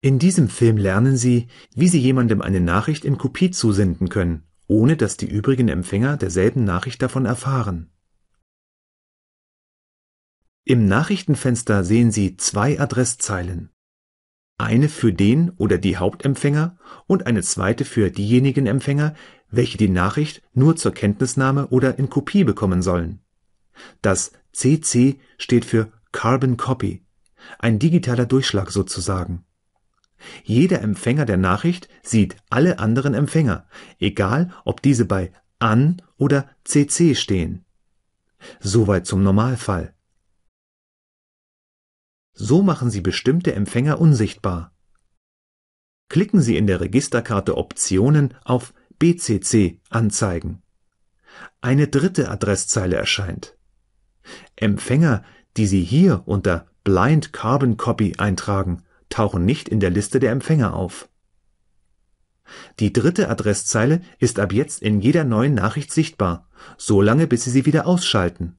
In diesem Film lernen sie, wie sie jemandem eine Nachricht in Kopie zusenden können, ohne dass die übrigen Empfänger derselben Nachricht davon erfahren. Im Nachrichtenfenster sehen Sie zwei Adresszeilen. Eine für den oder die Hauptempfänger und eine zweite für diejenigen Empfänger, welche die Nachricht nur zur Kenntnisnahme oder in Kopie bekommen sollen. Das CC steht für Carbon Copy, ein digitaler Durchschlag sozusagen jeder Empfänger der Nachricht sieht alle anderen Empfänger, egal ob diese bei an oder CC stehen. Soweit zum Normalfall. So machen Sie bestimmte Empfänger unsichtbar. Klicken Sie in der Registerkarte Optionen auf BCC anzeigen. Eine dritte Adresszeile erscheint. Empfänger, die Sie hier unter Blind Carbon Copy eintragen, tauchen nicht in der Liste der Empfänger auf. Die dritte Adresszeile ist ab jetzt in jeder neuen Nachricht sichtbar, solange bis Sie sie wieder ausschalten